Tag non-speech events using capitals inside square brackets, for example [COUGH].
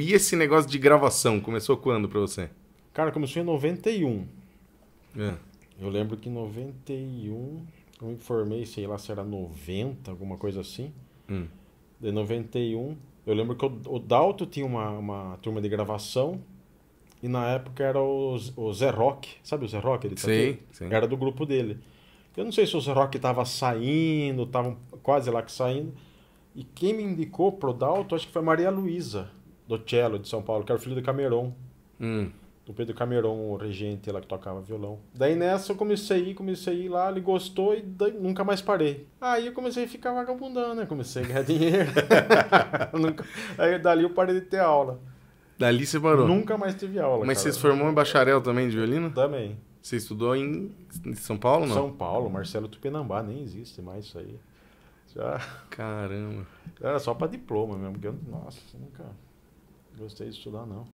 E esse negócio de gravação começou quando para você? Cara, começou em 91. É. Eu lembro que em 91 eu me formei, sei lá se era 90, alguma coisa assim. Hum. De 91, eu lembro que o, o Dalto tinha uma, uma turma de gravação e na época era o, o Zé Rock. Sabe o Zé Rock? Ele tá sim, sim. Era do grupo dele. Eu não sei se o Zé Rock estava saindo, tava quase lá que saindo. E quem me indicou pro Dalto, acho que foi a Maria Luísa do cello de São Paulo, que era o filho do Cameron. Hum. Do Pedro Cameron, o regente lá que tocava violão. Daí nessa eu comecei a ir, comecei a ir lá, ele gostou e daí, nunca mais parei. Aí eu comecei a ficar vagabundando, né? Comecei a ganhar [LAUGHS] dinheiro. [LAUGHS] nunca... Aí dali eu parei de ter aula. Dali você parou? Nunca mais tive aula. Mas cara. você se formou em bacharel também de violino? Também. Você estudou em São Paulo, não? São Paulo, Marcelo Tupinambá, nem existe mais isso aí. Já... Caramba. Era só para diploma mesmo, porque eu, nossa, nunca gostei de estudar, não.